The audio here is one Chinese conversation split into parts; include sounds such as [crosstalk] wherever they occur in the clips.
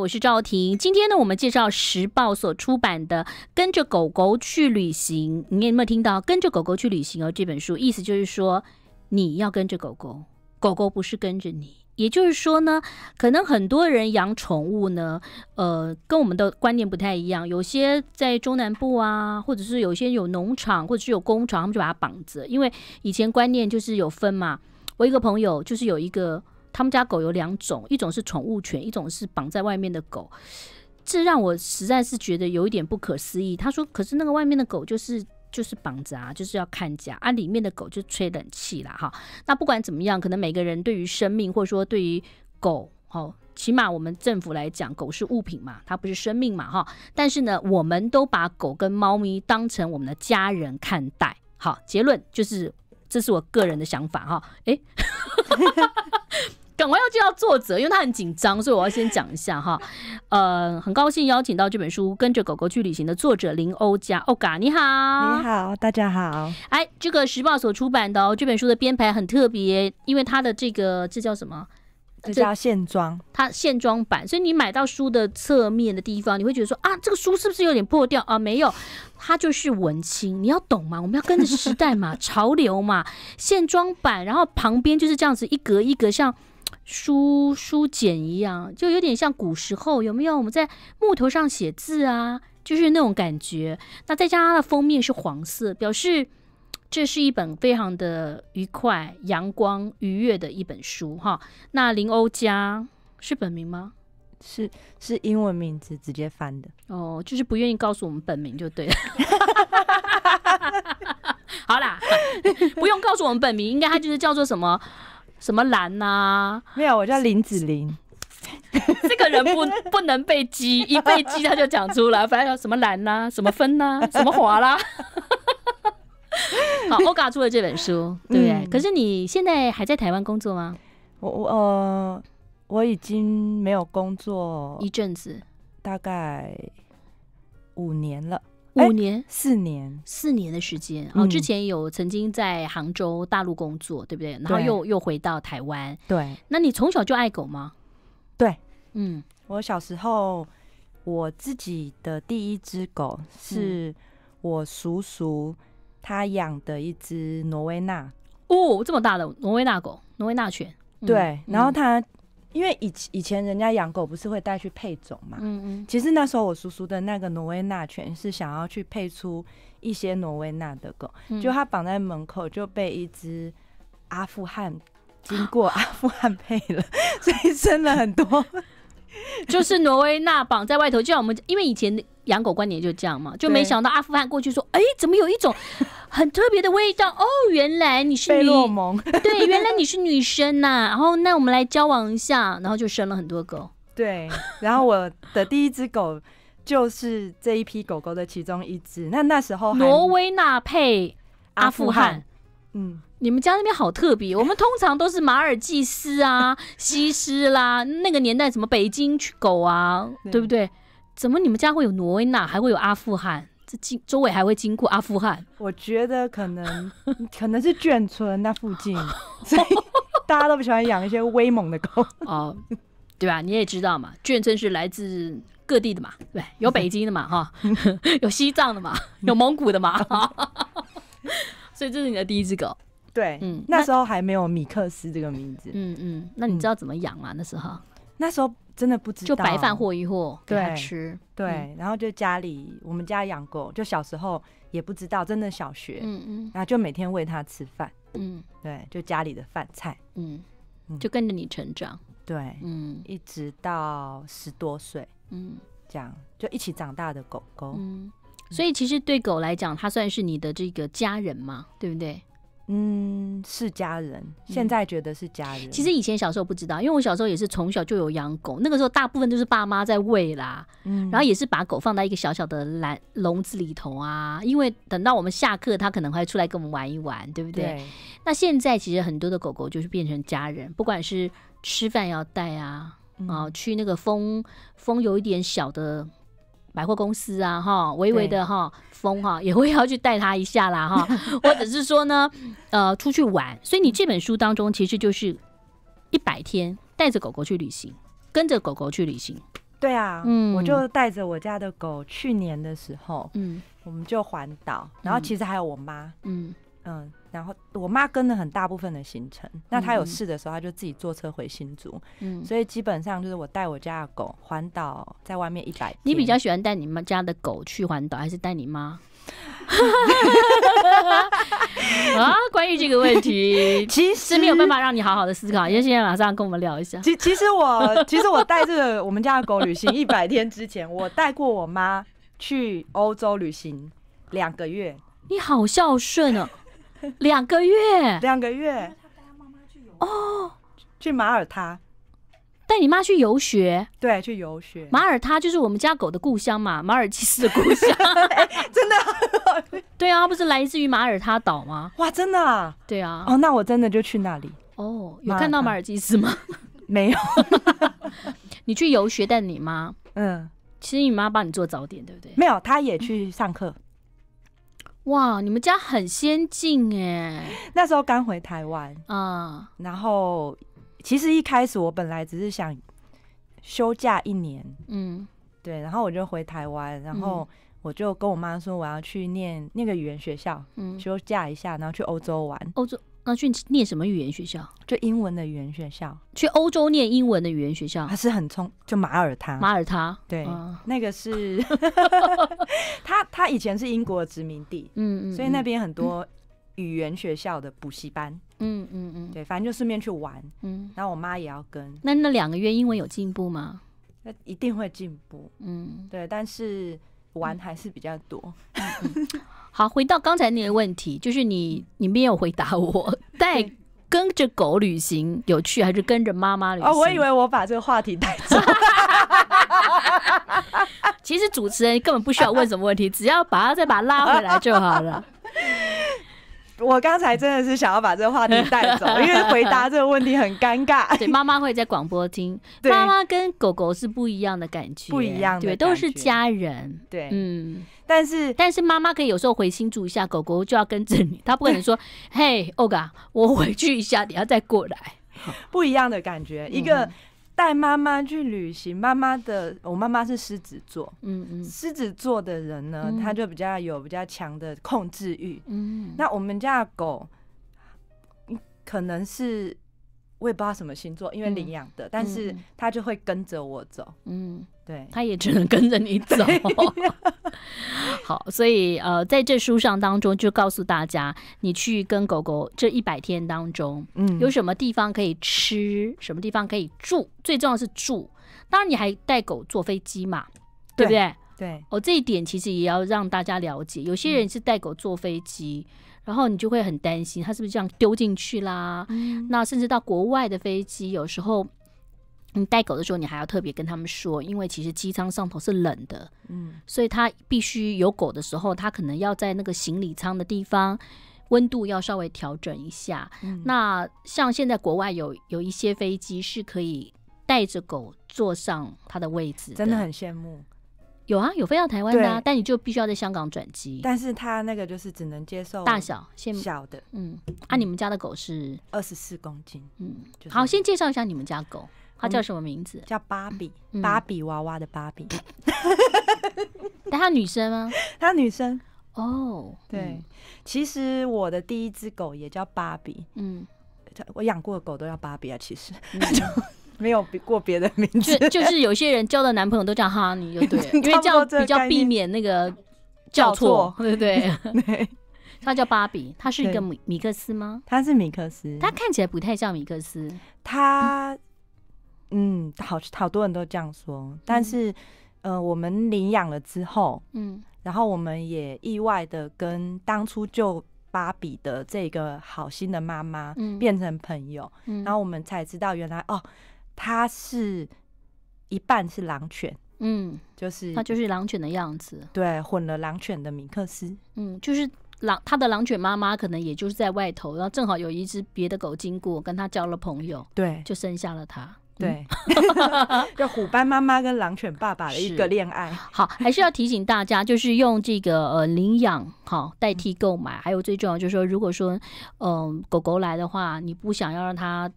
我是赵婷，今天呢，我们介绍时报所出版的《跟着狗狗去旅行》。你有没有听到《跟着狗狗去旅行》哦？这本书意思就是说，你要跟着狗狗，狗狗不是跟着你。也就是说呢，可能很多人养宠物呢，呃，跟我们的观念不太一样。有些在中南部啊，或者是有些有农场，或者是有工厂，他们就把它绑着，因为以前观念就是有分嘛。我一个朋友就是有一个。他们家狗有两种，一种是宠物犬，一种是绑在外面的狗。这让我实在是觉得有一点不可思议。他说：“可是那个外面的狗就是就是绑着啊，就是要看家啊，里面的狗就吹冷气啦。哈。那不管怎么样，可能每个人对于生命或者说对于狗，好，起码我们政府来讲，狗是物品嘛，它不是生命嘛哈。但是呢，我们都把狗跟猫咪当成我们的家人看待。好，结论就是，这是我个人的想法哈。诶。[laughs] 赶快要见到作者，因为他很紧张，所以我要先讲一下哈。呃，很高兴邀请到这本书《跟着狗狗去旅行》的作者林欧佳欧嘎，你好！你好，大家好！哎，这个时报所出版的这本书的编排很特别，因为它的这个这叫什么？这叫线装，它线装版。所以你买到书的侧面的地方，你会觉得说啊，这个书是不是有点破掉啊？没有，它就是文青。你要懂嘛？我们要跟着时代嘛，潮流嘛，线装版。然后旁边就是这样子一格一格像。书书简一样，就有点像古时候有没有？我们在木头上写字啊，就是那种感觉。那再加上它的封面是黄色，表示这是一本非常的愉快、阳光、愉悦的一本书哈。那林欧家是本名吗？是是英文名字直接翻的哦，就是不愿意告诉我们本名就对了。[laughs] 好啦，[laughs] 不用告诉我们本名，应该他就是叫做什么。什么兰呐？没有，我叫林子玲。[laughs] 这个人不不能被激，一被激他就讲出来。反正有什么兰呐，什么分呐，什么华啦。[laughs] 好，Oga 出了这本书，对。可是你现在还在台湾工作吗？我我呃，我已经没有工作一阵子，大概五年了。五年，四年，四年的时间。哦，之前有曾经在杭州大陆工作，对不对？然后又又回到台湾。对，那你从小就爱狗吗？对，嗯，我小时候我自己的第一只狗是我叔叔他养的一只挪威纳。哦，这么大的挪威纳狗，挪威纳犬。对，然后他因为以以前人家养狗不是会带去配种嘛，嗯嗯，其实那时候我叔叔的那个挪威纳犬是想要去配出一些挪威纳的狗，就他绑在门口就被一只阿富汗经过 [laughs] 阿富汗配了，[laughs] 所以生了很多，[laughs] 就是挪威纳绑在外头，就像我们因为以前养狗观点就这样嘛，就没想到阿富汗过去说，哎，怎么有一种 [laughs] 很特别的味道哦？原来你是女蒙，[laughs] 对，原来你是女生呐。然后那我们来交往一下，然后就生了很多狗。对，然后我的第一只狗就是这一批狗狗的其中一只。那那时候挪威纳配阿富汗，嗯，你们家那边好特别。我们通常都是马尔济斯啊、[laughs] 西施啦，那个年代什么北京狗啊，对不对？怎么你们家会有挪威呢？还会有阿富汗？这经周围还会经过阿富汗？我觉得可能 [laughs] 可能是眷村那附近，所以 [laughs] 大家都不喜欢养一些威猛的狗 [laughs] 哦，对吧？你也知道嘛，眷村是来自各地的嘛，对，有北京的嘛，哈，有西藏的嘛，有蒙古的嘛，所以这是你的第一只狗，对，嗯，那时候还没有米克斯这个名字，嗯嗯，那你知道怎么养吗？那时候那时候。真的不知道，就白饭或一货给他吃，对。然后就家里，我们家养狗，就小时候也不知道，真的小学，嗯嗯，然后就每天喂它吃饭，嗯，对，就家里的饭菜，嗯，就跟着你成长，对，嗯，一直到十多岁，嗯，这样就一起长大的狗狗，嗯，所以其实对狗来讲，它算是你的这个家人嘛，对不对？嗯，是家人。现在觉得是家人。其实以前小时候不知道，因为我小时候也是从小就有养狗，那个时候大部分都是爸妈在喂啦。嗯，然后也是把狗放在一个小小的篮笼子里头啊，因为等到我们下课，它可能会出来跟我们玩一玩，对不对？那现在其实很多的狗狗就是变成家人，不管是吃饭要带啊，啊，去那个风风有一点小的。百货公司啊，哈，微微的哈风哈，[laughs] 也会要去带他一下啦，哈，[laughs] 或者是说呢，呃，出去玩。所以你这本书当中其实就是一百天带着狗狗去旅行，跟着狗狗去旅行。对啊，嗯，我就带着我家的狗，去年的时候，嗯，我们就环岛，然后其实还有我妈，嗯。嗯，然后我妈跟了很大部分的行程，那她有事的时候，她就自己坐车回新竹。嗯，所以基本上就是我带我家的狗环岛，在外面一百。你比较喜欢带你们家的狗去环岛，还是带你妈？[laughs] 啊，关于这个问题，[laughs] 其实没有办法让你好好的思考，因为现在马上跟我们聊一下。其其实我其实我带这个我们家的狗旅行一百天之前，我带过我妈去欧洲旅行两个月。你好孝顺啊！[laughs] 两个月，两个月，他带妈妈去游哦，去马耳他，带你妈去游学，对，去游学。马耳他就是我们家狗的故乡嘛，马尔基斯的故乡，[laughs] 真的，[laughs] 对啊，不是来自于马耳他岛吗？哇，真的，对啊。哦，那我真的就去那里。哦，有看到马尔基斯吗？没有。你去游学带你妈，嗯，其实你妈帮你做早点，对不对？没有，她也去上课。哇，你们家很先进哎！那时候刚回台湾然后其实一开始我本来只是想休假一年，嗯，对，然后我就回台湾，然后我就跟我妈说我要去念那个语言学校，嗯，休假一下，然后去欧洲玩，欧洲。那去念什么语言学校？就英文的语言学校，去欧洲念英文的语言学校，他是很冲。就马耳他，马耳他，对，那个是，[laughs] 他他以前是英国殖民地，嗯嗯，所以那边很多语言学校的补习班，嗯嗯嗯，对，反正就顺便去玩，嗯，然后我妈也要跟。那那两个月英文有进步吗？那一定会进步，嗯，对，但是玩还是比较多。好，回到刚才那个问题，就是你你没有回答我带跟着狗旅行有趣还是跟着妈妈旅行？哦，我以为我把这个话题带走。[laughs] 其实主持人根本不需要问什么问题，只要把它再把它拉回来就好了。我刚才真的是想要把这个话题带走，因为回答这个问题很尴尬。[laughs] 对，妈妈会在广播厅。[laughs] 妈妈跟狗狗是不一样的感觉，不一样的都是家人。对，嗯，但是但是妈妈可以有时候回心住一下，狗狗就要跟着你，他不可能说：“嘿欧 g 我回去一下，你要再过来。”不一样的感觉，一个。带妈妈去旅行，妈妈的我妈妈是狮子座，嗯嗯，狮子座的人呢，他就比较有比较强的控制欲，嗯，那我们家狗，可能是我也不知道什么星座，因为领养的，但是他就会跟着我走，嗯。对，他也只能跟着你走。[laughs] 好，所以呃，在这书上当中就告诉大家，你去跟狗狗这一百天当中，嗯，有什么地方可以吃，什么地方可以住，最重要是住。当然，你还带狗坐飞机嘛，对不对？对。哦，这一点其实也要让大家了解，有些人是带狗坐飞机，然后你就会很担心他是不是这样丢进去啦。那甚至到国外的飞机，有时候。你带狗的时候，你还要特别跟他们说，因为其实机舱上头是冷的，嗯，所以它必须有狗的时候，它可能要在那个行李舱的地方，温度要稍微调整一下。那像现在国外有有一些飞机是可以带着狗坐上它的位置，真的很羡慕。有啊，有飞到台湾的，啊，但你就必须要在香港转机。但是他那个就是只能接受大小，慕小的。嗯，啊，你们家的狗是二十四公斤。嗯，好，先介绍一下你们家狗。他叫什么名字？叫芭比，芭比娃娃的芭比。[laughs] 但他女生吗？他女生哦。对，其实我的第一只狗也叫芭比。嗯，我养过的狗都叫芭比啊，其实 [laughs] 就没有过别的名。就就是有些人交的男朋友都叫哈尼，就对，[laughs] 因为这样比较避免那个叫错，对不对？他叫芭比，他是一个米米克斯吗？他是米克斯，他看起来不太像米克斯，他。嗯，好好多人都这样说，但是，呃，我们领养了之后，嗯，然后我们也意外的跟当初救芭比的这个好心的妈妈变成朋友，然后我们才知道原来哦，它是一半是狼犬，嗯，就是它就是狼犬的样子，对，混了狼犬的米克斯，嗯，就是狼它的狼犬妈妈可能也就是在外头，然后正好有一只别的狗经过，跟它交了朋友，对，就生下了它。对，叫 [laughs] 虎斑妈妈跟狼犬爸爸的一个恋爱。好，还是要提醒大家，就是用这个呃领养好代替购买，还有最重要就是说，如果说嗯狗狗来的话，你不想要让它，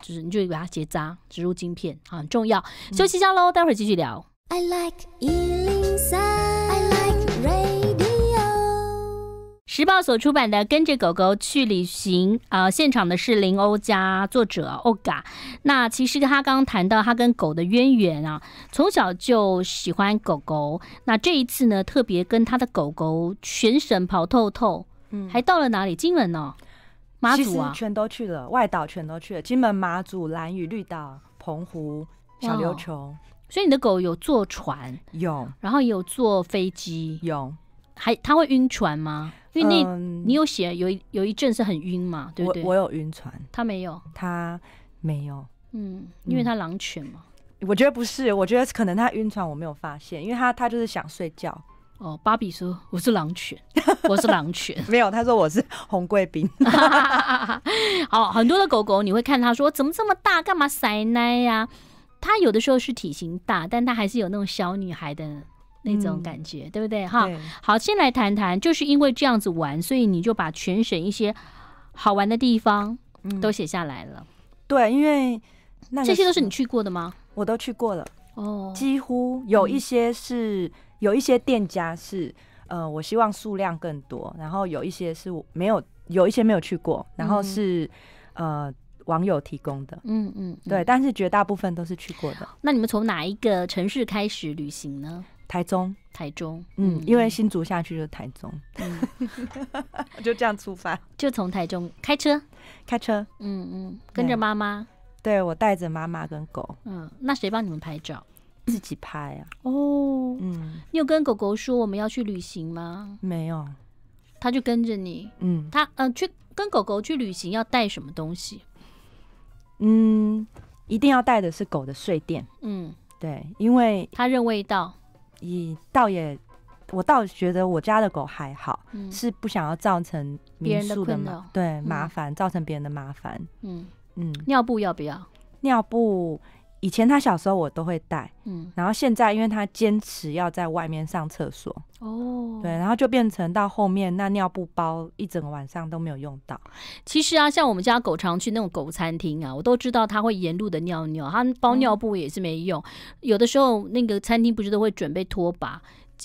就是你就给它结扎、植入晶片很重要。休息一下喽，待会儿继续聊。I like 时报所出版的《跟着狗狗去旅行》啊，现场的是林欧家作者欧嘎。那其实他刚谈到他跟狗的渊源啊，从小就喜欢狗狗。那这一次呢，特别跟他的狗狗全省跑透透，嗯，还到了哪里？金门哦，马祖啊，全都去了，外岛全都去了。金门、马祖、蓝屿、绿岛、澎湖、小琉球。所以你的狗有坐船，有，然后有坐飞机，有。还他会晕船吗？因为你你有写有一有一阵是很晕嘛，对不对？我我有晕船，他没有，他没有，嗯，因为他狼犬嘛。我觉得不是，我觉得可能他晕船，我没有发现，因为他他就是想睡觉。哦，芭比说我是狼犬，[laughs] 我是狼犬，没有，他说我是红贵宾。哦，[laughs] 很多的狗狗你会看他说怎么这么大，干嘛塞奶呀？他有的时候是体型大，但他还是有那种小女孩的。那种感觉，对不对？哈，好，先来谈谈，就是因为这样子玩，所以你就把全省一些好玩的地方都写下来了。对，因为那这些都是你去过的吗？我都去过了，哦，几乎有一些是有一些店家是，呃，我希望数量更多，然后有一些是我没有有一些没有去过，然后是呃网友提供的，嗯嗯，对，但是绝大部分都是去过的。那你们从哪一个城市开始旅行呢？台中，台中，嗯，因为新竹下去就是台中，嗯，[laughs] 就这样出发，就从台中开车，开车，嗯嗯，跟着妈妈，对我带着妈妈跟狗，嗯，那谁帮你们拍照？自己拍啊，哦，嗯，你有跟狗狗说我们要去旅行吗？没有，他就跟着你，嗯，他嗯，去跟狗狗去旅行要带什么东西？嗯，一定要带的是狗的睡垫，嗯，对，因为它认味道。你倒也，我倒觉得我家的狗还好，是不想要造成民宿的对麻烦，造成别人的麻烦。嗯嗯，尿布要不要？尿布。以前他小时候我都会带，嗯，然后现在因为他坚持要在外面上厕所，哦，对，然后就变成到后面那尿布包一整个晚上都没有用到。其实啊，像我们家狗常去那种狗餐厅啊，我都知道他会沿路的尿尿，他包尿布也是没用。有的时候那个餐厅不是都会准备拖把。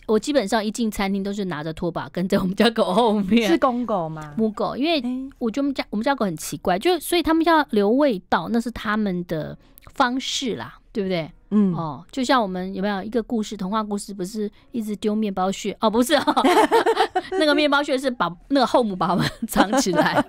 我基本上一进餐厅都是拿着拖把，跟在我们家狗后面。是公狗吗？母狗，因为我觉得我们家我们家狗很奇怪，就所以他们要留味道，那是他们的方式啦，对不对？嗯哦，就像我们有没有一个故事，童话故事不是一直丢面包屑？哦，不是，哦，[laughs] 那个面包屑是把那个后母把我们 [laughs] 藏起来。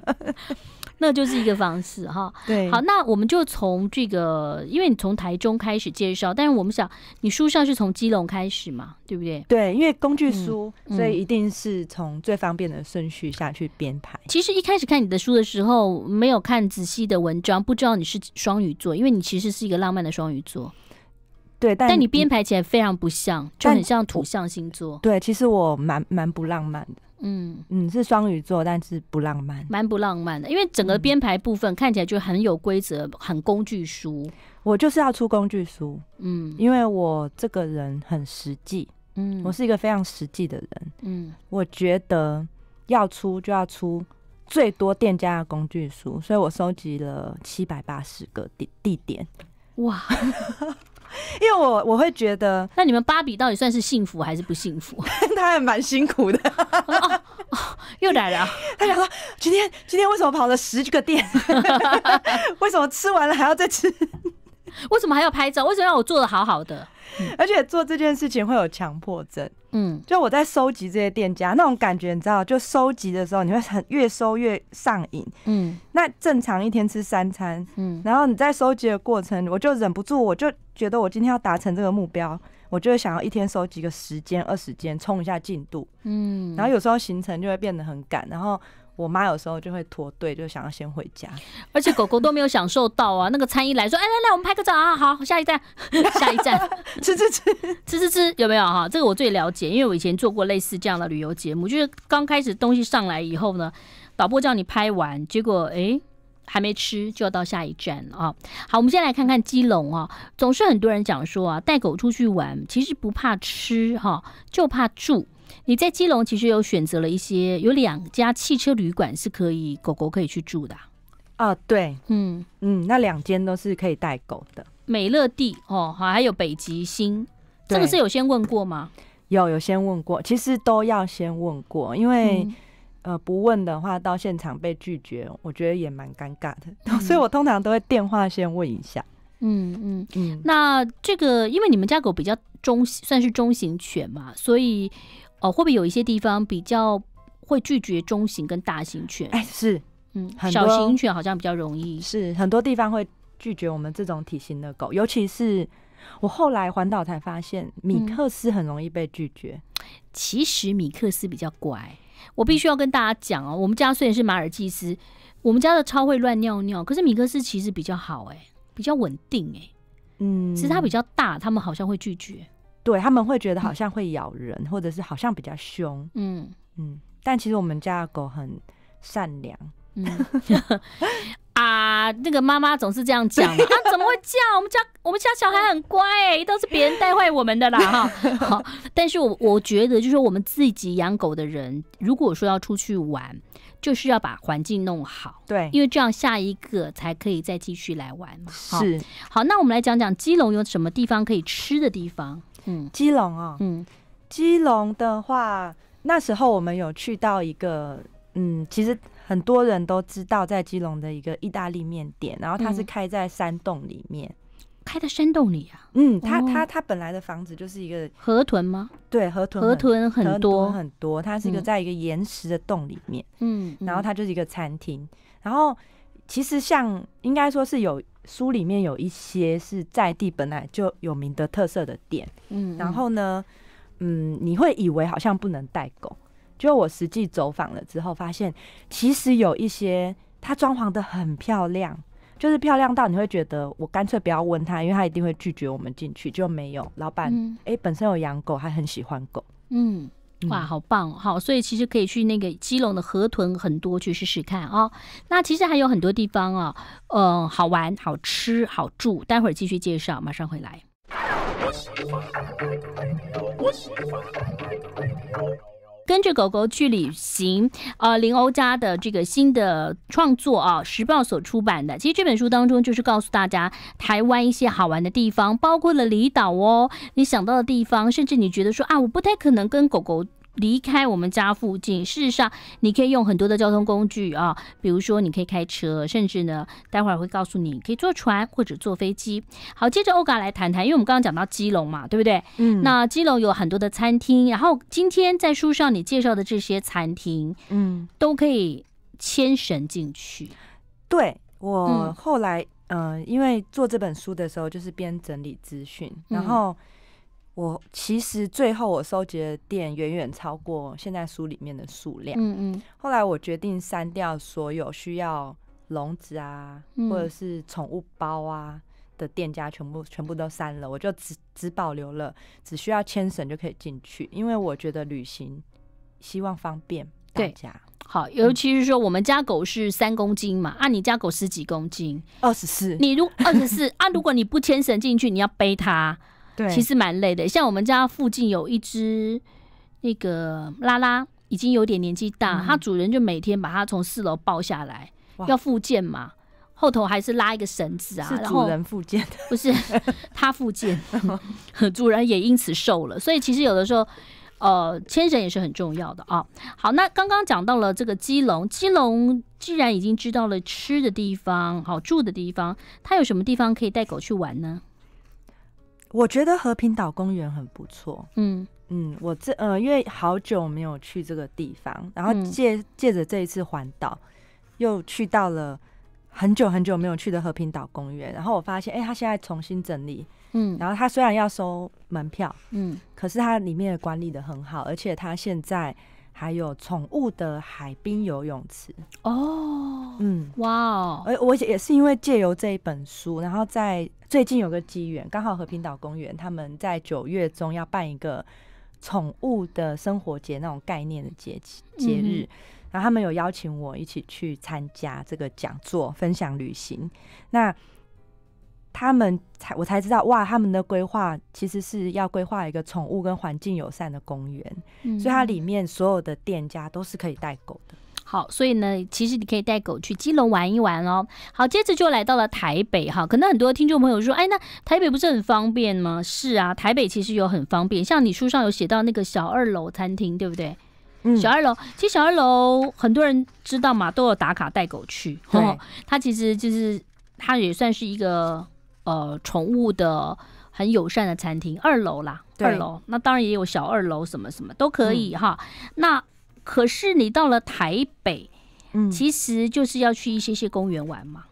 那就是一个方式哈，对。好，那我们就从这个，因为你从台中开始介绍，但是我们想，你书上是从基隆开始嘛，对不对？对，因为工具书，所以一定是从最方便的顺序下去编排。其实一开始看你的书的时候，没有看仔细的文章，不知道你是双鱼座，因为你其实是一个浪漫的双鱼座。对，但你编排起来非常不像，就很像土象星座。对，其实我蛮蛮不浪漫的。嗯嗯，是双鱼座，但是不浪漫，蛮不浪漫的。因为整个编排部分看起来就很有规则，很工具书。我就是要出工具书，嗯，因为我这个人很实际，嗯，我是一个非常实际的人，嗯，我觉得要出就要出最多店家的工具书，所以我收集了七百八十个地地点，哇。[laughs] 因为我我会觉得，那你们芭比到底算是幸福还是不幸福？[laughs] 他还蛮辛苦的，又来了。[laughs] 他想说，今天今天为什么跑了十个店？为什么吃完了还要再吃？为什么还要拍照？为什么让我做得好好的？而且做这件事情会有强迫症。嗯，就我在收集这些店家那种感觉，你知道，就收集的时候你会很越收越上瘾。嗯，那正常一天吃三餐。嗯，然后你在收集的过程，我就忍不住，我就觉得我今天要达成这个目标，我就想要一天收集个十间、二十间，冲一下进度。嗯，然后有时候行程就会变得很赶，然后。我妈有时候就会拖队，就想要先回家，而且狗狗都没有享受到啊。那个餐一来说，哎来来，我们拍个照啊，好下一站，下一站，[laughs] [laughs] 吃吃吃吃吃吃，有没有哈？这个我最了解，因为我以前做过类似这样的旅游节目，就是刚开始东西上来以后呢，导播叫你拍完，结果哎还没吃就要到下一站啊。好，我们先来看看基隆啊，总是很多人讲说啊，带狗出去玩其实不怕吃哈，就怕住。你在基隆其实有选择了一些，有两家汽车旅馆是可以狗狗可以去住的。啊，对，嗯嗯，那两间都是可以带狗的。美乐蒂哦，好，还有北极星，这个是有先问过吗？有有先问过，其实都要先问过，因为呃不问的话到现场被拒绝，我觉得也蛮尴尬的，[laughs] 所以我通常都会电话先问一下。嗯嗯嗯，那这个因为你们家狗比较中算是中型犬嘛，所以。哦，会不会有一些地方比较会拒绝中型跟大型犬？哎，是，嗯，小型犬好像比较容易。是很多地方会拒绝我们这种体型的狗，尤其是我后来环岛才发现，米克斯很容易被拒绝。其实米克斯比较乖，我必须要跟大家讲哦，我们家虽然是马尔济斯，我们家的超会乱尿尿，可是米克斯其实比较好，哎，比较稳定，哎，嗯，其实它比较大，他们好像会拒绝。对他们会觉得好像会咬人，或者是好像比较凶。嗯嗯，但其实我们家的狗很善良。嗯。[laughs] 啊，那个妈妈总是这样讲嘛，[laughs] 啊，怎么会叫？我们家我们家小孩很乖都是别人带坏我们的啦哈。好，但是我我觉得就是我们自己养狗的人，如果说要出去玩，就是要把环境弄好。对，因为这样下一个才可以再继续来玩嘛。是，好，那我们来讲讲基隆有什么地方可以吃的地方。嗯，基隆啊，嗯，基隆的话，那时候我们有去到一个，嗯，其实很多人都知道在基隆的一个意大利面店，然后它是开在山洞里面，开在山洞里啊，嗯，它它它本来的房子就是一个河豚吗？对，河豚河豚很多很多，它是一个在一个岩石的洞里面，嗯，然后它就是一个餐厅，然后。其实像应该说是有书里面有一些是在地本来就有名的特色的店，嗯，然后呢，嗯，你会以为好像不能带狗，就我实际走访了之后发现，其实有一些它装潢的很漂亮，就是漂亮到你会觉得我干脆不要问他，因为他一定会拒绝我们进去，就没有老板哎，本身有养狗，还很喜欢狗，嗯。哇，好棒好，所以其实可以去那个基隆的河豚很多，去试试看啊。那其实还有很多地方啊，呃，好玩、好吃、好住，待会儿继续介绍，马上回来。跟着狗狗去旅行，呃，林欧家的这个新的创作啊，《时报》所出版的，其实这本书当中就是告诉大家台湾一些好玩的地方，包括了离岛哦，你想到的地方，甚至你觉得说啊，我不太可能跟狗狗。离开我们家附近，事实上你可以用很多的交通工具啊，比如说你可以开车，甚至呢，待会儿会告诉你可以坐船或者坐飞机。好，接着欧嘎来谈谈，因为我们刚刚讲到基隆嘛，对不对？嗯，那基隆有很多的餐厅，然后今天在书上你介绍的这些餐厅，嗯，都可以牵绳进去。对我后来，呃，因为做这本书的时候就是边整理资讯，然后。我其实最后我收集的店远远超过现在书里面的数量。嗯嗯。后来我决定删掉所有需要笼子啊，或者是宠物包啊的店家，全部全部都删了。我就只只保留了只需要牵绳就可以进去，因为我觉得旅行希望方便大家。好，尤其是说我们家狗是三公斤嘛，啊，你家狗十几公斤？二十四。你如二十四 [laughs] 啊，如果你不牵绳进去，你要背它。其实蛮累的，像我们家附近有一只那个拉拉，已经有点年纪大，它主人就每天把它从四楼抱下来，要复健嘛，后头还是拉一个绳子啊，是主人复健，[laughs] 不是它 [laughs] 复健，[laughs] 主人也因此瘦了。所以其实有的时候，呃，牵绳也是很重要的啊。好，那刚刚讲到了这个基隆，基隆既然已经知道了吃的地方、好住的地方，它有什么地方可以带狗去玩呢？我觉得和平岛公园很不错。嗯嗯，我这呃，因为好久没有去这个地方，然后借借着这一次环岛，又去到了很久很久没有去的和平岛公园。然后我发现，哎，他现在重新整理。嗯，然后他虽然要收门票，嗯，可是他里面管理的很好，而且他现在。还有宠物的海滨游泳池哦，嗯，哇哦！我也是因为借由这一本书，然后在最近有个机缘，刚好和平岛公园他们在九月中要办一个宠物的生活节那种概念的节节日，然后他们有邀请我一起去参加这个讲座，分享旅行。那他们才我才知道哇！他们的规划其实是要规划一个宠物跟环境友善的公园，所以它里面所有的店家都是可以带狗的。好，所以呢，其实你可以带狗去基隆玩一玩哦。好，接着就来到了台北哈，可能很多听众朋友说，哎，那台北不是很方便吗？是啊，台北其实有很方便，像你书上有写到那个小二楼餐厅，对不对？嗯。小二楼，其实小二楼很多人知道嘛，都有打卡带狗去。对。[laughs] 它其实就是，它也算是一个。呃，宠物的很友善的餐厅，二楼啦，二楼，那当然也有小二楼，什么什么都可以哈。那可是你到了台北，嗯，其实就是要去一些些公园玩嘛。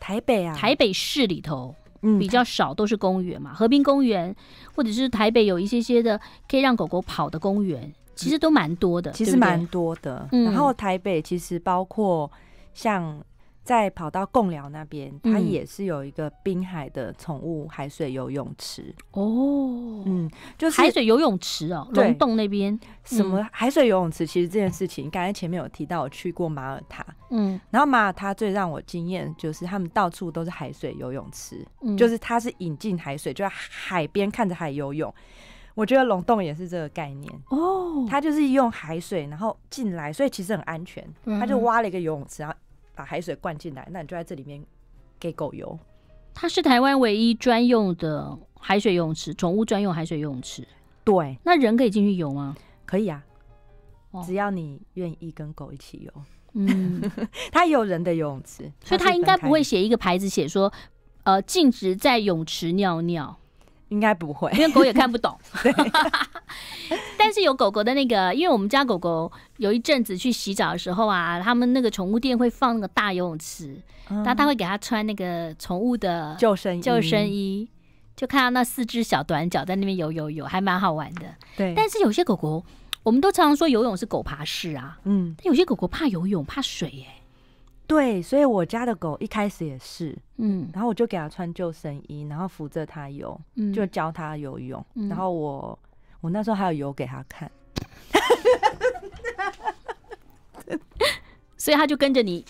台北啊，台北市里头比较少都是公园嘛，和平公园，或者是台北有一些些的可以让狗狗跑的公园，其实都蛮多的，其实蛮多的。然后台北其实包括像。再跑到贡寮那边，它也是有一个滨海的宠物海水游泳池哦，嗯，就是海水游泳池哦，龙洞那边什么海水游泳池？其实这件事情刚才前面有提到，我去过马耳他，嗯，然后马耳他最让我惊艳就是他们到处都是海水游泳池，就是它是引进海水，就在海边看着海游泳。我觉得龙洞也是这个概念哦，它就是用海水然后进来，所以其实很安全，他就挖了一个游泳池，然后。把海水灌进来，那你就在这里面给狗游。它是台湾唯一专用的海水泳池，宠物专用海水泳池。对，那人可以进去游吗？可以啊，只要你愿意跟狗一起游。嗯，[laughs] 它有人的游泳池，所以它应该不会写一个牌子，写说，呃，禁止在泳池尿尿。应该不会，因为狗也看不懂。[laughs] [laughs] 但是有狗狗的那个，因为我们家狗狗有一阵子去洗澡的时候啊，他们那个宠物店会放那个大游泳池，然后他会给他穿那个宠物的救生救生衣，就看到那四只小短脚在那边游游游，还蛮好玩的。对，但是有些狗狗，我们都常常说游泳是狗爬式啊，嗯，有些狗狗怕游泳，怕水耶。对，所以我家的狗一开始也是，嗯，然后我就给它穿救生衣，然后扶着它游，就教它游泳，然后我我那时候还有游给它看，哈哈哈，所以它就跟着你。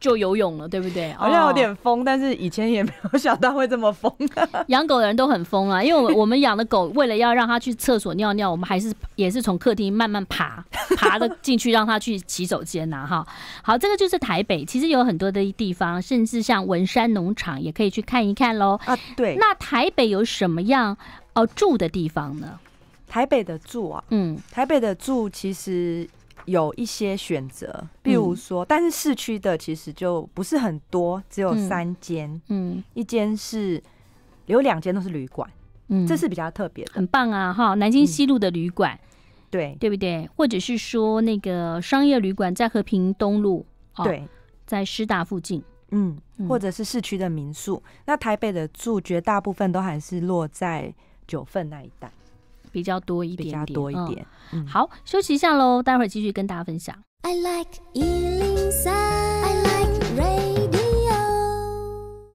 就游泳了，对不对？好像有点疯，但是以前也没有想到会这么疯。[laughs] 养狗的人都很疯啊，因为我 [laughs] 们养的狗，为了要让它去厕所尿尿，我们还是也是从客厅慢慢爬 [laughs] 爬的进去，让它去洗手间呐，哈。好，这个就是台北。其实有很多的地方，甚至像文山农场也可以去看一看喽。啊，对。那台北有什么样哦住的地方呢？台北的住啊，嗯，台北的住其实。有一些选择，比如说，但是市区的其实就不是很多，只有三间，嗯，一间是，有两间都是旅馆，嗯，这是比较特别的，很棒啊哈！南京西路的旅馆，对，对不对？或者是说那个商业旅馆在和平东路，对，在师大附近，嗯，或者是市区的民宿。那台北的住，绝大部分都还是落在九份那一带。比较多一点，比较多一点。好，休息一下喽，待会儿继续跟大家分享。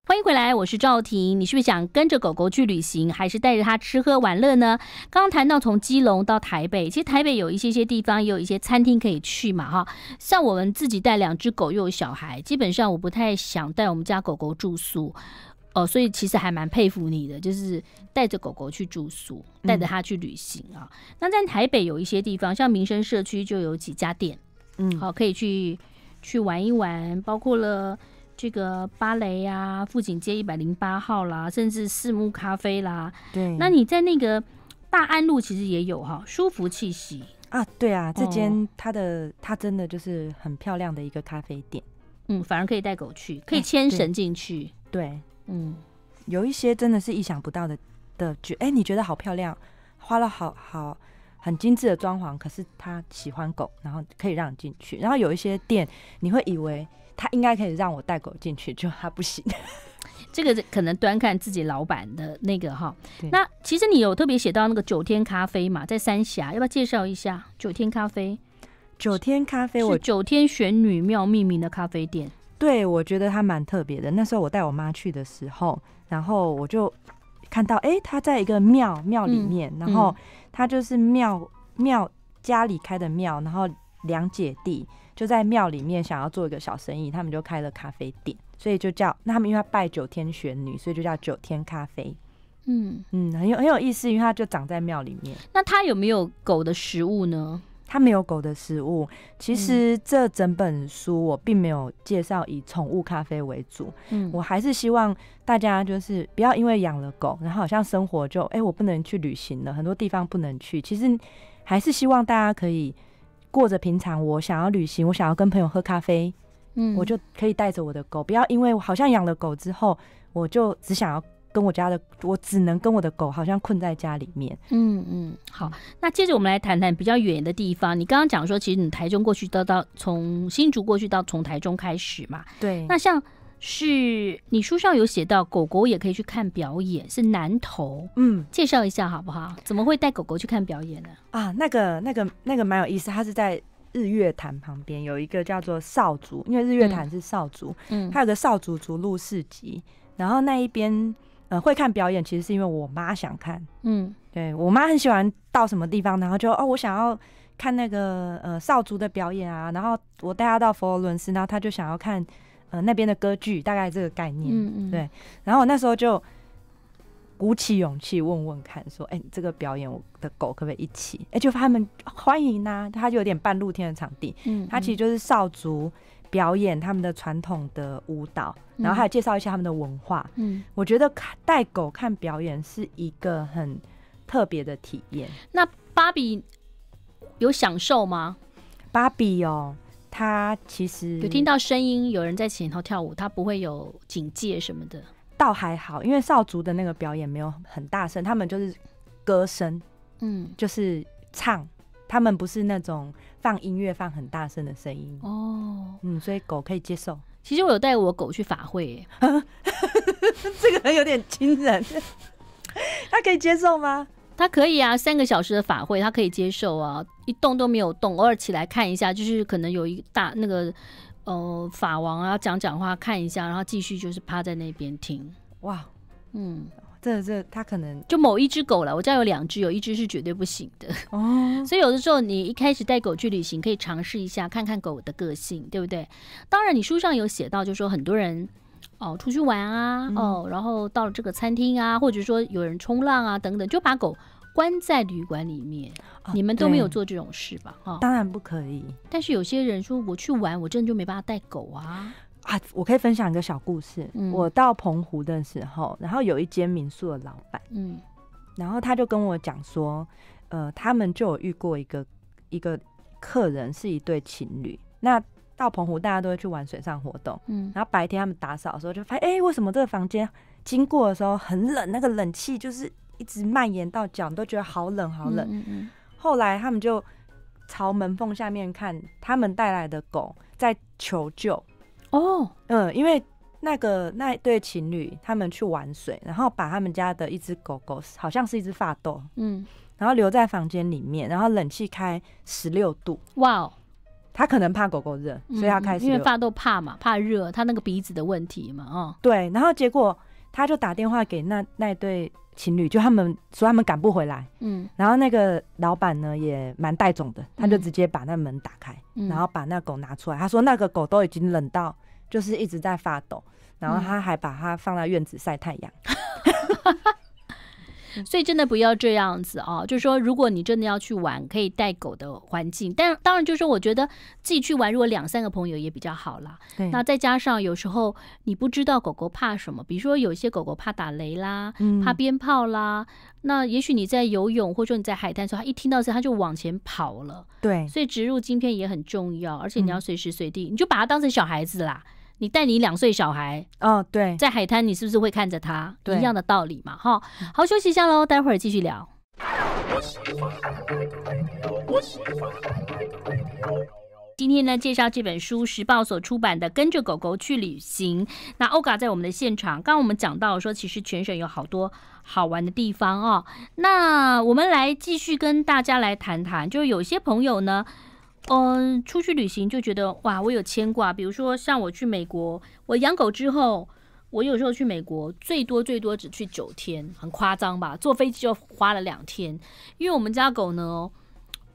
欢迎回来，我是赵婷。你是不是想跟着狗狗去旅行，还是带着它吃喝玩乐呢？刚刚谈到从基隆到台北，其实台北有一些些地方，也有一些餐厅可以去嘛，哈。像我们自己带两只狗，又有小孩，基本上我不太想带我们家狗狗住宿。哦，所以其实还蛮佩服你的，就是带着狗狗去住宿，带着它去旅行啊。那在台北有一些地方，像民生社区就有几家店，嗯，好，可以去去玩一玩，包括了这个芭蕾呀、富锦街一百零八号啦，甚至四木咖啡啦。对，那你在那个大安路其实也有哈，舒服气息啊。对啊，这间它的它真的就是很漂亮的一个咖啡店。嗯，反而可以带狗去，可以牵绳进去。对。嗯，有一些真的是意想不到的的觉，哎，你觉得好漂亮，花了好好很精致的装潢，可是他喜欢狗，然后可以让你进去，然后有一些店，你会以为他应该可以让我带狗进去，就他不行，这个可能端看自己老板的那个哈。那其实你有特别写到那个九天咖啡嘛，在三峡，要不要介绍一下九天咖啡？九天咖啡，我九天玄女庙命名的咖啡店。对，我觉得它蛮特别的。那时候我带我妈去的时候，然后我就看到，哎，他在一个庙庙里面，然后他就是庙庙家里开的庙，然后两姐弟就在庙里面想要做一个小生意，他们就开了咖啡店，所以就叫那他们因为他拜九天玄女，所以就叫九天咖啡。嗯嗯，很有很有意思，因为它就长在庙里面。那它有没有狗的食物呢？它没有狗的食物。其实这整本书我并没有介绍以宠物咖啡为主，嗯，我还是希望大家就是不要因为养了狗，然后好像生活就哎我不能去旅行了很多地方不能去。其实还是希望大家可以过着平常，我想要旅行，我想要跟朋友喝咖啡，嗯，我就可以带着我的狗。不要因为好像养了狗之后，我就只想要。跟我家的，我只能跟我的狗好像困在家里面。嗯嗯，好，那接着我们来谈谈比较远的地方。你刚刚讲说，其实你台中过去到到从新竹过去到从台中开始嘛。对。那像是你书上有写到，狗狗也可以去看表演，是南投。嗯。介绍一下好不好？怎么会带狗狗去看表演呢？啊，那个那个那个蛮有意思。它是在日月潭旁边有一个叫做少族，因为日月潭是少族，嗯。它有个少族族路市集，然后那一边。会看表演，其实是因为我妈想看。嗯，对我妈很喜欢到什么地方，然后就哦，我想要看那个呃少族的表演啊。然后我带她到佛罗伦斯，然后她就想要看呃那边的歌剧，大概这个概念。嗯嗯。对，然后我那时候就鼓起勇气问问看，说哎，这个表演我的狗可不可以一起？哎，就他们欢迎呐。它就有点半露天的场地，嗯，它其实就是少族。表演他们的传统的舞蹈，然后还有介绍一下他们的文化。嗯，我觉得带狗看表演是一个很特别的体验。那芭比有享受吗？芭比哦，它其实有听到声音，有人在前头跳舞，它不会有警戒什么的，倒还好。因为少族的那个表演没有很大声，他们就是歌声，嗯，就是唱，他们不是那种。放音乐放很大声的声音哦，嗯，所以狗可以接受。其实我有带我狗去法会，[laughs] 这个有点惊人，[laughs] 它可以接受吗？它可以啊，三个小时的法会，它可以接受啊，一动都没有动，偶尔起来看一下，就是可能有一大那个呃法王啊讲讲话看一下，然后继续就是趴在那边听。哇，嗯。这这，它可能就某一只狗了。我家有两只，有一只是绝对不行的哦。[laughs] 所以有的时候你一开始带狗去旅行，可以尝试一下，看看狗的个性，对不对？当然，你书上有写到，就是说很多人哦出去玩啊，哦，然后到了这个餐厅啊，或者说有人冲浪啊等等，就把狗关在旅馆里面。你们都没有做这种事吧？哈，当然不可以。但是有些人说，我去玩，我真的就没办法带狗啊。啊，我可以分享一个小故事。我到澎湖的时候，然后有一间民宿的老板，嗯，然后他就跟我讲说，呃，他们就有遇过一个一个客人是一对情侣。那到澎湖，大家都会去玩水上活动，嗯，然后白天他们打扫的时候就发现，哎，为什么这个房间经过的时候很冷？那个冷气就是一直蔓延到脚，都觉得好冷好冷。嗯后来他们就朝门缝下面看，他们带来的狗在求救。哦，嗯，因为那个那对情侣他们去玩水，然后把他们家的一只狗狗，好像是一只发豆，嗯，然后留在房间里面，然后冷气开十六度，哇哦，他可能怕狗狗热，所以他开，始、因为发豆怕嘛，怕热，他那个鼻子的问题嘛，哦，对，然后结果他就打电话给那那对情侣，就他们说他们赶不回来，嗯，然后那个老板呢也蛮带种的，他就直接把那门打开，然后把那狗拿出来，他说那个狗都已经冷到。就是一直在发抖，然后他还把它放在院子晒太阳，[laughs] 所以真的不要这样子哦，就是说，如果你真的要去玩，可以带狗的环境，但当然就是我觉得自己去玩，如果两三个朋友也比较好啦。那再加上有时候你不知道狗狗怕什么，比如说有些狗狗怕打雷啦，怕鞭炮啦。那也许你在游泳，或者说你在海滩的时候，它一听到声，它就往前跑了。对，所以植入晶片也很重要，而且你要随时随地，你就把它当成小孩子啦。你带你两岁小孩，哦，对，在海滩，你是不是会看着他？一样的道理嘛，哈。好，休息一下喽，待会儿继续聊。今天呢，介绍这本书《时报》所出版的《跟着狗狗去旅行》。那欧嘎在我们的现场，刚刚我们讲到说，其实全省有好多好玩的地方哦。那我们来继续跟大家来谈谈，就是有些朋友呢。嗯，出去旅行就觉得哇，我有牵挂。比如说，像我去美国，我养狗之后，我有时候去美国最多最多只去九天，很夸张吧？坐飞机就花了两天，因为我们家狗呢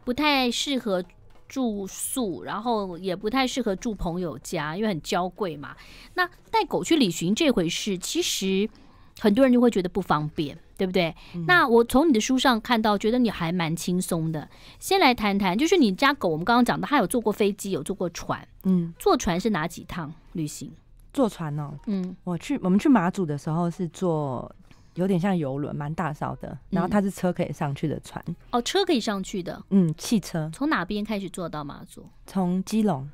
不太适合住宿，然后也不太适合住朋友家，因为很娇贵嘛。那带狗去旅行这回事，其实很多人就会觉得不方便。对不对？那我从你的书上看到，觉得你还蛮轻松的。先来谈谈，就是你家狗，我们刚刚讲到，它有坐过飞机，有坐过船。嗯，坐船是哪几趟旅行？坐船哦，嗯，我去我们去马祖的时候是坐，有点像游轮，蛮大艘的，然后它是车可以上去的船。哦，车可以上去的，嗯，汽车。从哪边开始坐到马祖？从基隆。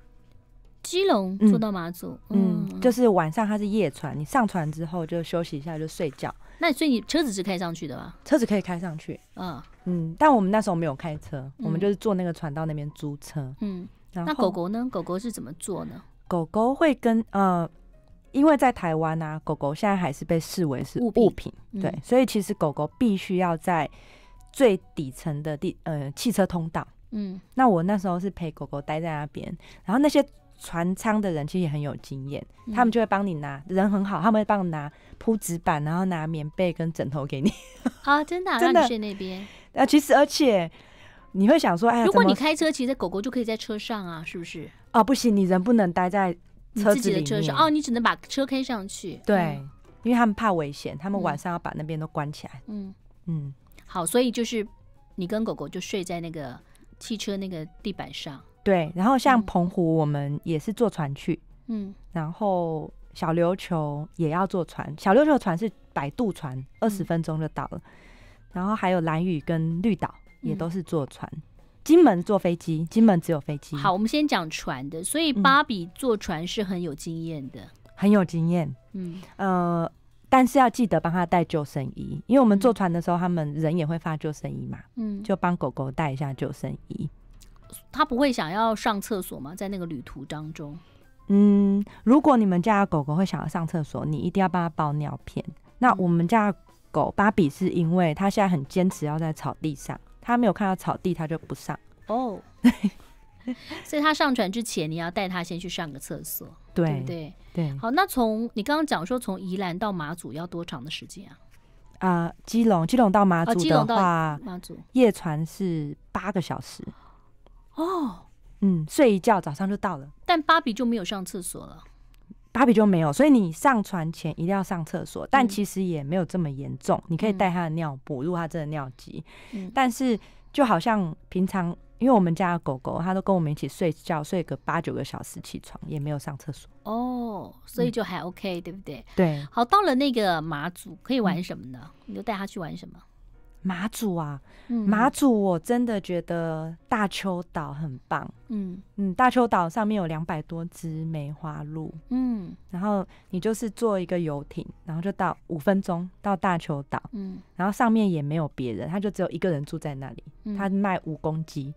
基隆坐到马祖，嗯，就是晚上它是夜船，你上船之后就休息一下就睡觉。那所以你车子是开上去的吗？车子可以开上去，嗯嗯，但我们那时候没有开车，我们就是坐那个船到那边租车。嗯，那狗狗呢？狗狗是怎么坐呢？狗狗会跟呃，因为在台湾啊，狗狗现在还是被视为是物品，对，所以其实狗狗必须要在最底层的地呃汽车通道。嗯，那我那时候是陪狗狗待在那边，然后那些。船舱的人其实也很有经验，他们就会帮你拿，人很好，他们会帮你拿铺纸板，然后拿棉被跟枕头给你。啊，真的，让 [laughs] 你睡那边。那其实而且你会想说，哎，如果你开车，其实狗狗就可以在车上啊，是不是？哦，不行，你人不能待在车子里面。哦，你只能把车开上去。对，因为他们怕危险，他们晚上要把那边都关起来。嗯嗯，好，所以就是你跟狗狗就睡在那个汽车那个地板上。对，然后像澎湖，我们也是坐船去，嗯，然后小琉球也要坐船，小琉球船是摆渡船，二十分钟就到了。然后还有蓝屿跟绿岛也都是坐船，金门坐飞机，金门只有飞机。好，我们先讲船的，所以芭比坐船是很有经验的，很有经验，嗯，呃，但是要记得帮他带救生衣，因为我们坐船的时候，他们人也会发救生衣嘛，嗯，就帮狗狗带一下救生衣。他不会想要上厕所吗？在那个旅途当中，嗯，如果你们家的狗狗会想要上厕所，你一定要帮他包尿片。那我们家的狗芭比是因为它现在很坚持要在草地上，它没有看到草地，它就不上哦。[laughs] 对，所以它上船之前，你要带它先去上个厕所，对对对。好，那从你刚刚讲说，从宜兰到马祖要多长的时间啊？啊，基隆基隆到马祖的话，马祖夜船是八个小时。哦，嗯，睡一觉早上就到了，但芭比就没有上厕所了，芭比就没有，所以你上床前一定要上厕所。但其实也没有这么严重，你可以带他的尿补入他这个尿急。嗯，但是就好像平常，因为我们家的狗狗，它都跟我们一起睡觉，睡个八九个小时，起床也没有上厕所。哦，所以就还 OK，对不对？对，好，到了那个马祖可以玩什么呢？你就带他去玩什么？马祖啊，嗯，马祖我真的觉得大丘岛很棒，嗯嗯，大丘岛上面有两百多只梅花鹿，嗯，然后你就是坐一个游艇，然后就到五分钟到大丘岛，嗯，然后上面也没有别人，他就只有一个人住在那里，他卖五公鸡，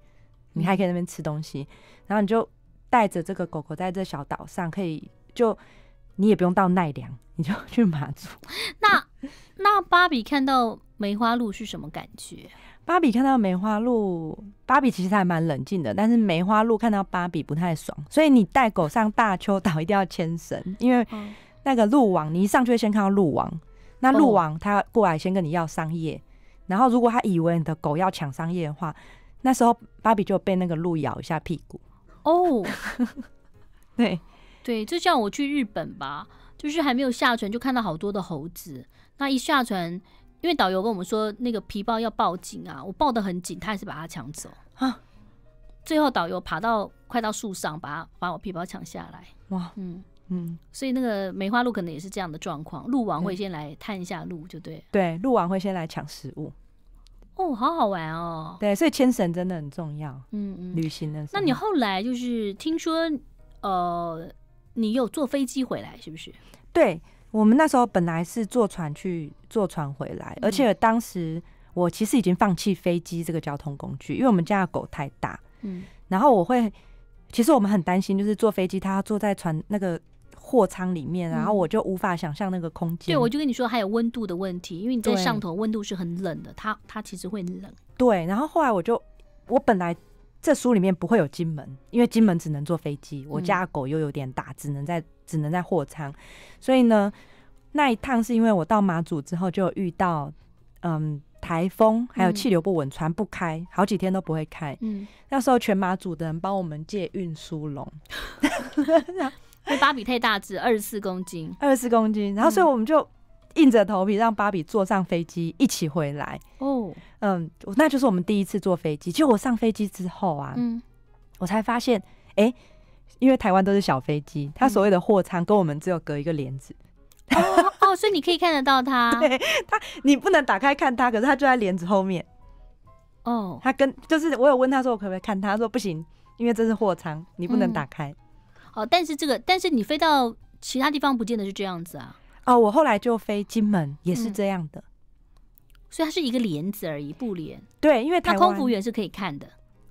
你还可以那边吃东西，然后你就带着这个狗狗在这小岛上可以，就你也不用到奈良，你就去马祖，[laughs] 那。[laughs] 那芭比看到梅花鹿是什么感觉？芭比看到梅花鹿，芭比其实还蛮冷静的，但是梅花鹿看到芭比不太爽。所以你带狗上大邱岛一定要牵绳，因为那个鹿王，你一上去先看到鹿王，那鹿王他过来先跟你要桑叶，然后如果他以为你的狗要抢桑叶的话，那时候芭比就被那个鹿咬一下屁股哦。对 [laughs] 对，就像我去日本吧，就是还没有下船就看到好多的猴子。那一下船，因为导游跟我们说那个皮包要抱紧啊，我抱得很紧，他还是把它抢走啊。最后导游爬到快到树上，把把我皮包抢下来。哇，嗯嗯，所以那个梅花鹿可能也是这样的状况，鹿王会先来探一下路，就对。对，鹿王会先来抢食物。哦，好好玩哦。对，所以牵绳真的很重要。嗯嗯，旅行的候。那你后来就是听说，呃，你有坐飞机回来，是不是？对。我们那时候本来是坐船去，坐船回来，而且当时我其实已经放弃飞机这个交通工具，因为我们家的狗太大。嗯，然后我会，其实我们很担心，就是坐飞机，它要坐在船那个货舱里面，然后我就无法想象那个空间。对，我就跟你说，还有温度的问题，因为你在上头温度是很冷的，它它其实会冷。对，然后后来我就，我本来。这书里面不会有金门，因为金门只能坐飞机。我家狗又有点大，只能在只能在货仓。所以呢，那一趟是因为我到马祖之后就遇到嗯台风，还有气流不稳，船不开，好几天都不会开。嗯，那时候全马祖的人帮我们借运输笼。那 [laughs] 芭比太大只，二十四公斤，二十四公斤，然后所以我们就。硬着头皮让芭比坐上飞机一起回来哦，嗯，那就是我们第一次坐飞机。结果我上飞机之后啊，嗯，我才发现，哎，因为台湾都是小飞机，它所谓的货仓跟我们只有隔一个帘子哦哦，所以你可以看得到它，[laughs] 对它，你不能打开看它，可是它就在帘子后面哦。他跟就是我有问他说我可不可以看，他说不行，因为这是货仓，你不能打开。哦，但是这个，但是你飞到其他地方不见得是这样子啊。哦，我后来就飞金门，也是这样的，所以它是一个帘子而已，不帘。对，因为它空服员是可以看的，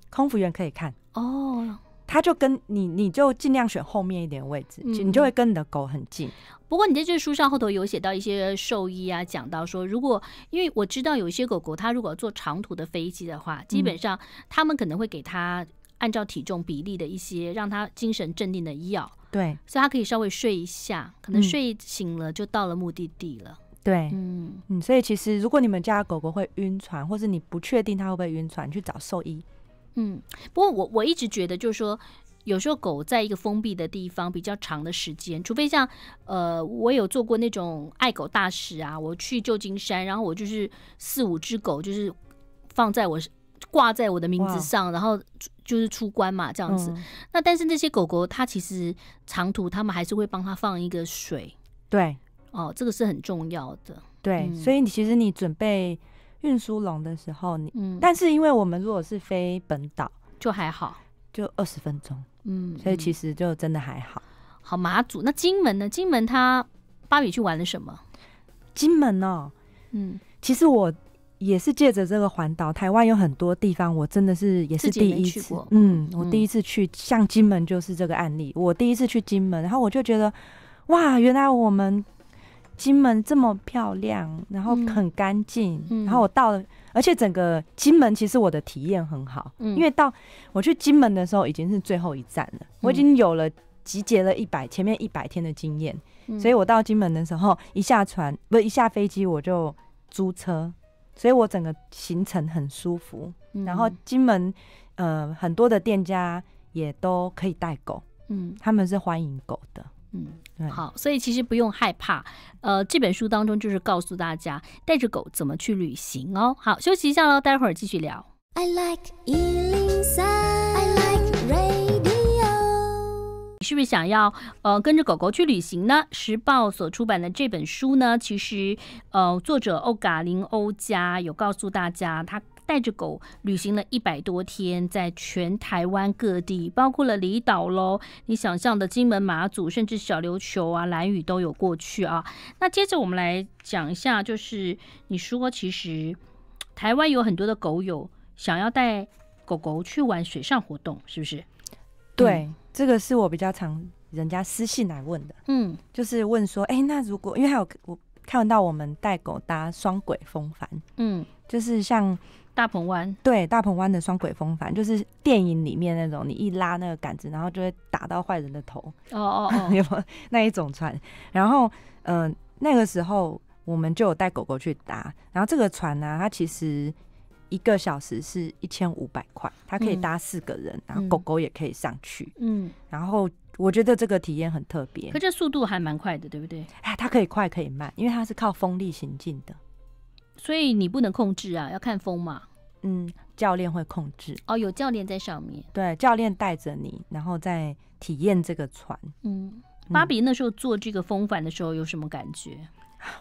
空服员可以看。哦，他就跟你，你就尽量选后面一点位置，你就会跟你的狗很近。不过你在这书上后头有写到一些兽医啊，讲到说，如果因为我知道有一些狗狗，它如果坐长途的飞机的话，基本上他们可能会给它按照体重比例的一些让它精神镇定的药。对，所以他可以稍微睡一下，可能睡醒了就到了目的地了。对，嗯嗯，所以其实如果你们家狗狗会晕船，或是你不确定它会不会晕船，去找兽医。嗯，不过我我一直觉得，就是说，有时候狗在一个封闭的地方比较长的时间，除非像呃，我有做过那种爱狗大使啊，我去旧金山，然后我就是四五只狗，就是放在我。挂在我的名字上，然后就是出关嘛，这样子。那但是那些狗狗，它其实长途，他们还是会帮它放一个水。对，哦，这个是很重要的。对，所以你其实你准备运输笼的时候，你……嗯、但是因为我们如果是飞本岛，就还好，就二十分钟。嗯，所以其实就真的还好。好，马祖那金门呢？金门它芭比去玩了什么？金门哦，嗯，其实我。也是借着这个环岛，台湾有很多地方，我真的是也是第一次。嗯，我第一次去，像金门就是这个案例。我第一次去金门，然后我就觉得，哇，原来我们金门这么漂亮，然后很干净。然后我到了，而且整个金门其实我的体验很好，因为到我去金门的时候已经是最后一站了，我已经有了集结了一百前面一百天的经验，所以我到金门的时候一下船不一下飞机我就租车。所以我整个行程很舒服，然后金门，呃，很多的店家也都可以带狗，嗯，他们是欢迎狗的，嗯，好，所以其实不用害怕，呃，这本书当中就是告诉大家带着狗怎么去旅行哦。好，休息一下喽，待会儿继续聊。你是不是想要呃跟着狗狗去旅行呢？时报所出版的这本书呢，其实呃作者欧嘎林欧加有告诉大家，他带着狗旅行了一百多天，在全台湾各地，包括了离岛喽，你想象的金门、马祖，甚至小琉球啊、蓝屿都有过去啊。那接着我们来讲一下，就是你说其实台湾有很多的狗友想要带狗狗去玩水上活动，是不是？对。这个是我比较常人家私信来问的，嗯，就是问说，哎，那如果因为还有我看到我们带狗搭双轨风帆，嗯，就是像大鹏湾，对，大鹏湾的双轨风帆，就是电影里面那种，你一拉那个杆子，然后就会打到坏人的头，哦哦哦，[laughs] 有那一种船，然后，嗯，那个时候我们就有带狗狗去搭，然后这个船呢，它其实。一个小时是一千五百块，它可以搭四个人，然后狗狗也可以上去。嗯，然后我觉得这个体验很特别，可这速度还蛮快的，对不对？哎，它可以快可以慢，因为它是靠风力行进的，所以你不能控制啊，要看风嘛。嗯，教练会控制。哦，有教练在上面，对，教练带着你，然后再体验这个船。嗯，芭比那时候坐这个风帆的时候有什么感觉？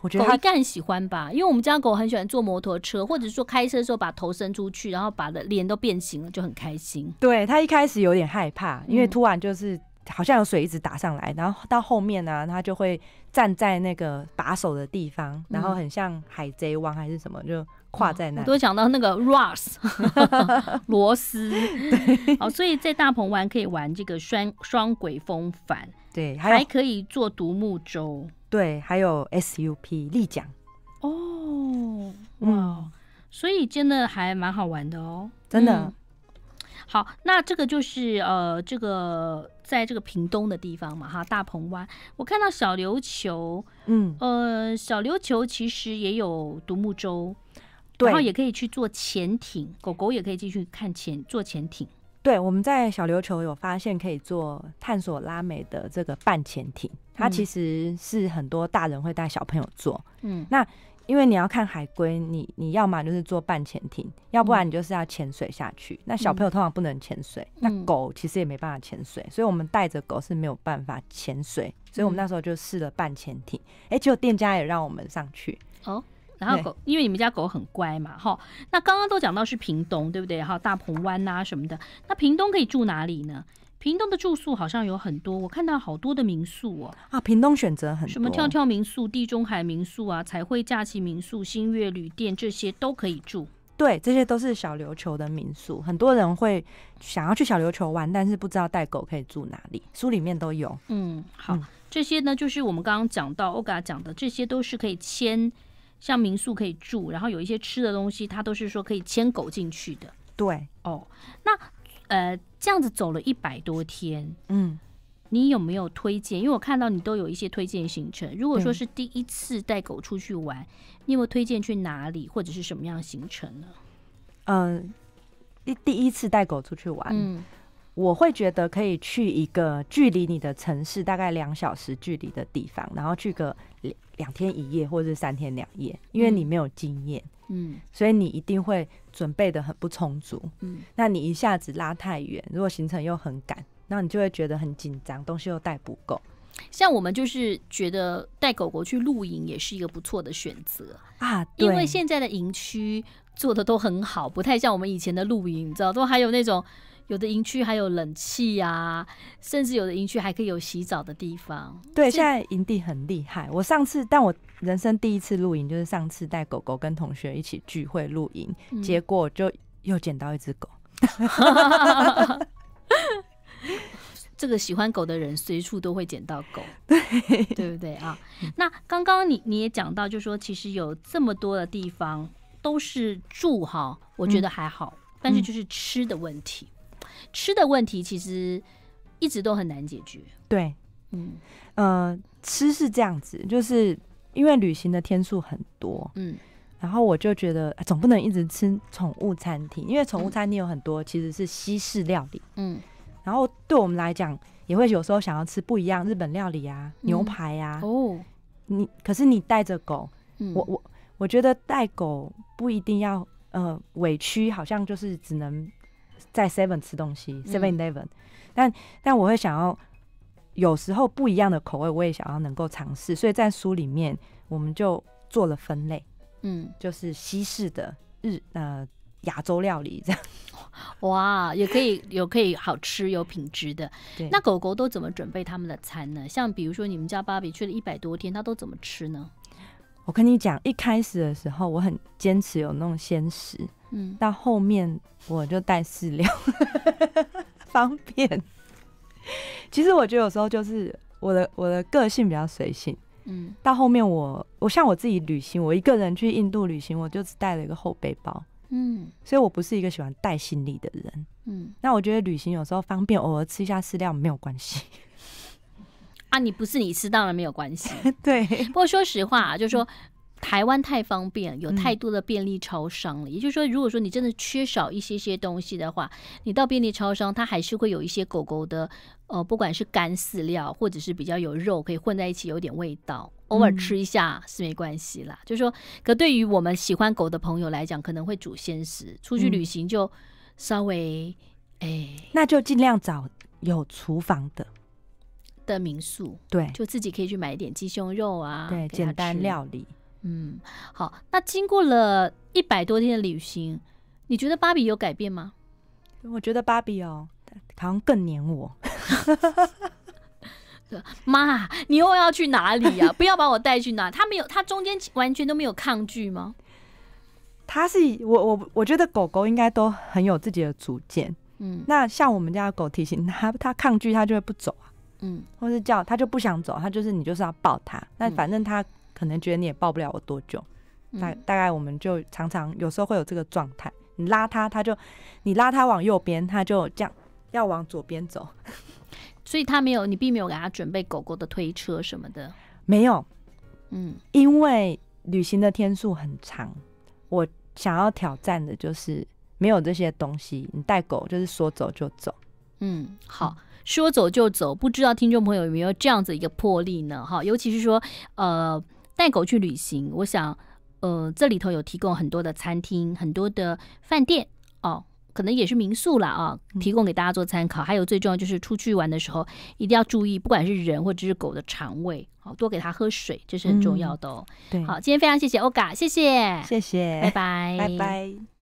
我觉得他个人喜欢吧，因为我们家狗很喜欢坐摩托车，或者说开车的时候把头伸出去，然后把的脸都变形了，就很开心。对，它一开始有点害怕，因为突然就是好像有水一直打上来，然后到后面呢，它就会站在那个把手的地方，然后很像海贼王还是什么，就跨在那。都讲到那个 [laughs] Russ [laughs] 螺丝，对。好，所以在大鹏玩可以玩这个双双轨风帆，对，还可以坐独木舟。对，还有 SUP 丽江哦，哇，所以真的还蛮好玩的哦，真的。好，那这个就是呃，这个在这个屏东的地方嘛，哈，大鹏湾。我看到小琉球，嗯，呃，小琉球其实也有独木舟，然后也可以去做潜艇，狗狗也可以进去看潜，坐潜艇。对，我们在小琉球有发现可以做探索拉美的这个半潜艇，它其实是很多大人会带小朋友做。嗯，那因为你要看海龟，你你要么就是坐半潜艇，要不然你就是要潜水下去。那小朋友通常不能潜水，那狗其实也没办法潜水，所以我们带着狗是没有办法潜水。所以我们那时候就试了半潜艇，哎，结果店家也让我们上去。好。然后狗，因为你们家狗很乖嘛，哈。那刚刚都讲到是屏东，对不对？哈，大鹏湾啊什么的。那屏东可以住哪里呢？屏东的住宿好像有很多，我看到好多的民宿哦。啊，屏东选择很多，什么跳跳民宿、地中海民宿啊、彩绘假期民宿、新月旅店这些都可以住。对，这些都是小琉球的民宿，很多人会想要去小琉球玩，但是不知道带狗可以住哪里，书里面都有。嗯，好，这些呢就是我们刚刚讲到欧嘎讲的，这些都是可以签。像民宿可以住，然后有一些吃的东西，它都是说可以牵狗进去的。对哦，那呃，这样子走了一百多天，嗯，你有没有推荐？因为我看到你都有一些推荐行程。如果说是第一次带狗出去玩，你有没有推荐去哪里或者是什么样的行程呢？嗯，第第一次带狗出去玩，嗯。我会觉得可以去一个距离你的城市大概两小时距离的地方，然后去个两两天一夜，或者是三天两夜，因为你没有经验，嗯，所以你一定会准备的很不充足，嗯，那你一下子拉太远，如果行程又很赶，那你就会觉得很紧张，东西又带不够。像我们就是觉得带狗狗去露营也是一个不错的选择啊，因为现在的营区做的都很好，不太像我们以前的露营，你知道都还有那种。有的营区还有冷气啊，甚至有的营区还可以有洗澡的地方。对，现在营地很厉害。我上次，但我人生第一次露营，就是上次带狗狗跟同学一起聚会露营，结果就又捡到一只狗。[laughs] 这个喜欢狗的人，随处都会捡到狗，[laughs] 对对不对啊？那刚刚你你也讲到，就是说其实有这么多的地方都是住哈，我觉得还好，但是就是吃的问题。吃的问题其实一直都很难解决。对，嗯，呃，吃是这样子，就是因为旅行的天数很多，嗯，然后我就觉得总不能一直吃宠物餐厅，因为宠物餐厅有很多其实是西式料理，嗯，然后对我们来讲也会有时候想要吃不一样日本料理啊，牛排啊，哦，你可是你带着狗，我我我觉得带狗不一定要呃委屈，好像就是只能。在 Seven 吃东西，Seven Eleven，但但我会想要有时候不一样的口味，我也想要能够尝试，所以在书里面我们就做了分类，嗯，就是西式的日呃亚洲料理这样，[laughs] 哇，也可以有可以好吃有品质的，对。那狗狗都怎么准备他们的餐呢？像比如说你们家芭比去了一百多天，它都怎么吃呢？我跟你讲，一开始的时候我很坚持有那种鲜食。嗯，到后面我就带饲料，[laughs] 方便。其实我觉得有时候就是我的我的个性比较随性，嗯，到后面我我像我自己旅行，我一个人去印度旅行，我就只带了一个厚背包，嗯，所以我不是一个喜欢带行李的人，嗯。那我觉得旅行有时候方便，偶尔吃一下饲料没有关系啊，你不是你吃到了没有关系，[laughs] 对。不过说实话，啊，就说。台湾太方便，有太多的便利超商了。也就是说，如果说你真的缺少一些些东西的话，你到便利超商，它还是会有一些狗狗的，呃，不管是干饲料，或者是比较有肉可以混在一起，有点味道，偶尔吃一下是没关系啦。就是说，可对于我们喜欢狗的朋友来讲，可能会煮鲜食。出去旅行就稍微诶，那就尽量找有厨房的的民宿，对，就自己可以去买一点鸡胸肉啊，对，简单料理。嗯，好，那经过了一百多天的旅行，你觉得芭比有改变吗？我觉得芭比哦，好像更黏我。[laughs] 妈，你又要去哪里呀？不要把我带去哪？他没有，他中间完全都没有抗拒吗？他是我我我觉得狗狗应该都很有自己的主见。嗯，那像我们家的狗提醒他，他抗拒他就会不走啊。嗯，或是叫他就不想走，他就是你就是要抱他。那反正他可能觉得你也抱不了我多久，大大概我们就常常有时候会有这个状态。你拉他，他就你拉他往右边，他就这样要往左边走，所以他没有，你并没有给他准备狗狗的推车什么的，没有，嗯，因为旅行的天数很长，我想要挑战的就是没有这些东西，你带狗就是说走就走，嗯，好，说走就走，不知道听众朋友有没有这样子一个魄力呢？哈，尤其是说呃。带狗去旅行，我想，呃，这里头有提供很多的餐厅、很多的饭店哦，可能也是民宿了啊，提供给大家做参考。还有最重要就是出去玩的时候一定要注意，不管是人或者是狗的肠胃，哦，多给它喝水，这是很重要的哦。对，好，今天非常谢谢欧嘎，谢谢，谢谢，拜拜，拜拜。